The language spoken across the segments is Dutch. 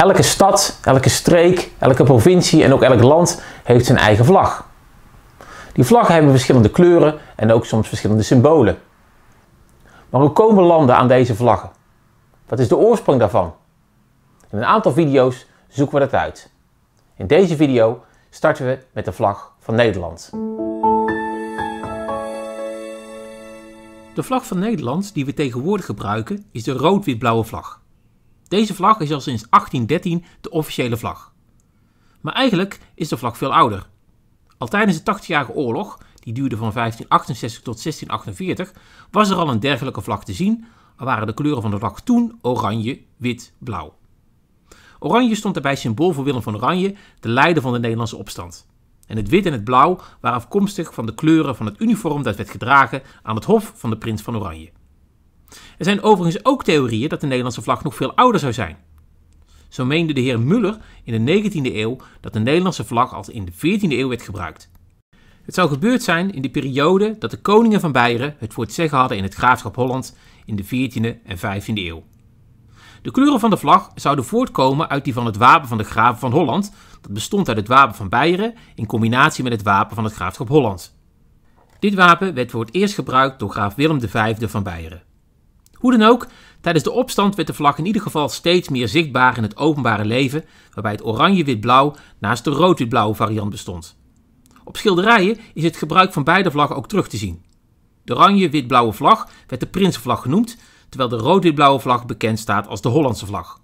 Elke stad, elke streek, elke provincie en ook elk land heeft zijn eigen vlag. Die vlaggen hebben verschillende kleuren en ook soms verschillende symbolen. Maar hoe komen landen aan deze vlaggen? Wat is de oorsprong daarvan? In een aantal video's zoeken we dat uit. In deze video starten we met de vlag van Nederland. De vlag van Nederland die we tegenwoordig gebruiken is de rood-wit-blauwe vlag. Deze vlag is al sinds 1813 de officiële vlag. Maar eigenlijk is de vlag veel ouder. Al tijdens de 80-jarige oorlog, die duurde van 1568 tot 1648, was er al een dergelijke vlag te zien, al waren de kleuren van de vlag toen oranje, wit, blauw. Oranje stond daarbij symbool voor Willem van Oranje, de leider van de Nederlandse opstand. En het wit en het blauw waren afkomstig van de kleuren van het uniform dat werd gedragen aan het hof van de prins van Oranje. Er zijn overigens ook theorieën dat de Nederlandse vlag nog veel ouder zou zijn. Zo meende de heer Muller in de 19e eeuw dat de Nederlandse vlag al in de 14e eeuw werd gebruikt. Het zou gebeurd zijn in de periode dat de koningen van Beieren het woord zeggen hadden in het graafschap Holland in de 14e en 15e eeuw. De kleuren van de vlag zouden voortkomen uit die van het wapen van de graven van Holland, dat bestond uit het wapen van Beieren in combinatie met het wapen van het graafschap Holland. Dit wapen werd voor het eerst gebruikt door graaf Willem V van Beieren. Hoe dan ook, tijdens de opstand werd de vlag in ieder geval steeds meer zichtbaar in het openbare leven, waarbij het oranje-wit-blauw naast de rood-wit-blauwe variant bestond. Op schilderijen is het gebruik van beide vlaggen ook terug te zien. De oranje-wit-blauwe vlag werd de Prinsenvlag genoemd, terwijl de rood-wit-blauwe vlag bekend staat als de Hollandse vlag.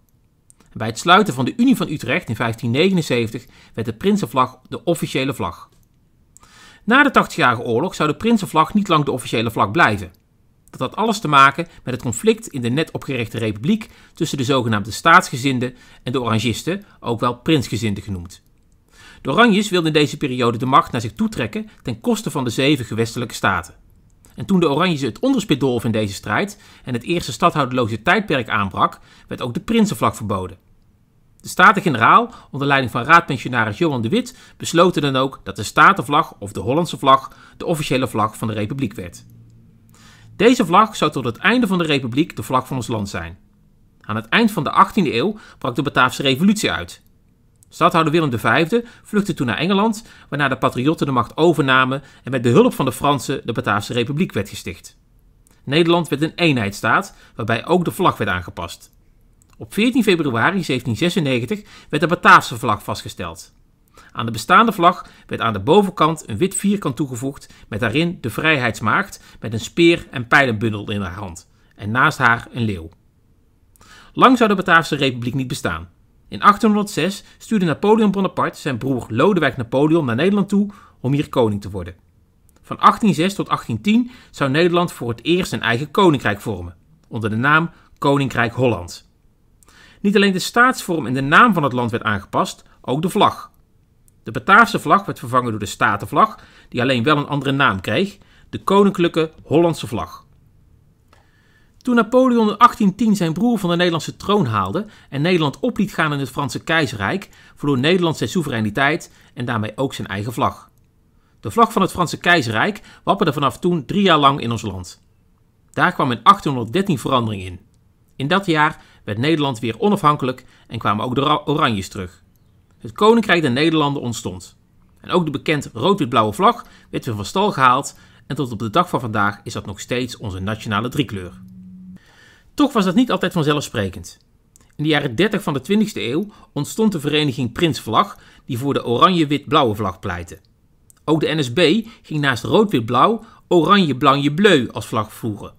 Bij het sluiten van de Unie van Utrecht in 1579 werd de Prinsenvlag de officiële vlag. Na de Tachtigjarige Oorlog zou de Prinsenvlag niet lang de officiële vlag blijven. Dat had alles te maken met het conflict in de net opgerichte republiek tussen de zogenaamde staatsgezinden en de orangisten, ook wel prinsgezinden genoemd. De Oranjes wilden in deze periode de macht naar zich toetrekken ten koste van de zeven gewestelijke staten. En toen de Oranjes het onderspit dolven in deze strijd en het eerste stadhouderloze tijdperk aanbrak, werd ook de prinsenvlag verboden. De Staten-Generaal, onder leiding van raadpensionaris Johan de Wit, besloten dan ook dat de Statenvlag of de Hollandse vlag de officiële vlag van de Republiek werd. Deze vlag zou tot het einde van de republiek de vlag van ons land zijn. Aan het eind van de 18e eeuw brak de Bataafse revolutie uit. Stadhouder Willem V vluchtte toen naar Engeland, waarna de patriotten de macht overnamen en met behulp van de Fransen de Bataafse republiek werd gesticht. Nederland werd een eenheidsstaat, waarbij ook de vlag werd aangepast. Op 14 februari 1796 werd de Bataafse vlag vastgesteld. Aan de bestaande vlag werd aan de bovenkant een wit vierkant toegevoegd met daarin de Vrijheidsmaagd met een speer en pijlenbundel in haar hand en naast haar een leeuw. Lang zou de Bataafse Republiek niet bestaan. In 1806 stuurde Napoleon Bonaparte zijn broer Lodewijk Napoleon naar Nederland toe om hier koning te worden. Van 1806 tot 1810 zou Nederland voor het eerst een eigen koninkrijk vormen, onder de naam Koninkrijk Holland. Niet alleen de staatsvorm en de naam van het land werd aangepast, ook de vlag, de Bataafse vlag werd vervangen door de Statenvlag, die alleen wel een andere naam kreeg, de Koninklijke Hollandse Vlag. Toen Napoleon in 1810 zijn broer van de Nederlandse troon haalde en Nederland op liet gaan in het Franse keizerrijk, verloor Nederland zijn soevereiniteit en daarmee ook zijn eigen vlag. De vlag van het Franse keizerrijk wapperde vanaf toen drie jaar lang in ons land. Daar kwam in 1813 verandering in. In dat jaar werd Nederland weer onafhankelijk en kwamen ook de Oranjes terug het Koninkrijk der Nederlanden ontstond. En ook de bekend rood-wit-blauwe vlag werd weer van stal gehaald en tot op de dag van vandaag is dat nog steeds onze nationale driekleur. Toch was dat niet altijd vanzelfsprekend. In de jaren 30 van de 20e eeuw ontstond de vereniging Prins Vlag die voor de oranje-wit-blauwe vlag pleitte. Ook de NSB ging naast rood-wit-blauw oranje-blanje-bleu als vlag voeren.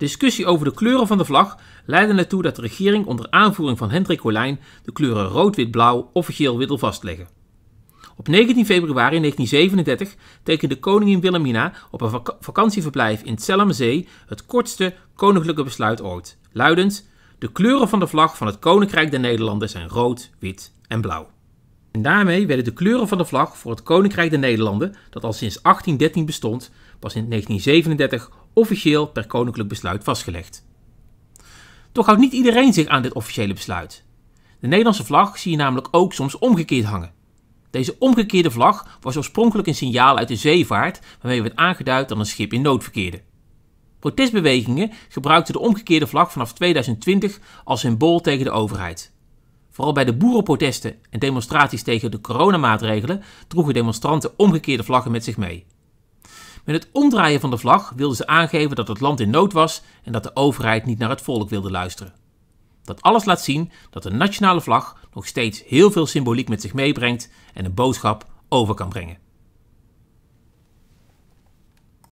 Discussie over de kleuren van de vlag leidde ertoe dat de regering onder aanvoering van Hendrik Colijn de kleuren rood-wit-blauw officieel wil vastleggen. Op 19 februari 1937 tekende koningin Wilhelmina op een vakantieverblijf in Zellamzee het kortste koninklijke besluit ooit, luidend: De kleuren van de vlag van het Koninkrijk der Nederlanden zijn rood, wit en blauw. En daarmee werden de kleuren van de vlag voor het Koninkrijk der Nederlanden, dat al sinds 1813 bestond, pas in 1937 officieel per koninklijk besluit vastgelegd. Toch houdt niet iedereen zich aan dit officiële besluit. De Nederlandse vlag zie je namelijk ook soms omgekeerd hangen. Deze omgekeerde vlag was oorspronkelijk een signaal uit de zeevaart waarmee werd aangeduid dat een schip in nood verkeerde. Protestbewegingen gebruikten de omgekeerde vlag vanaf 2020 als symbool tegen de overheid. Vooral bij de boerenprotesten en demonstraties tegen de coronamaatregelen droegen demonstranten omgekeerde vlaggen met zich mee. Met het omdraaien van de vlag wilden ze aangeven dat het land in nood was en dat de overheid niet naar het volk wilde luisteren. Dat alles laat zien dat de nationale vlag nog steeds heel veel symboliek met zich meebrengt en een boodschap over kan brengen.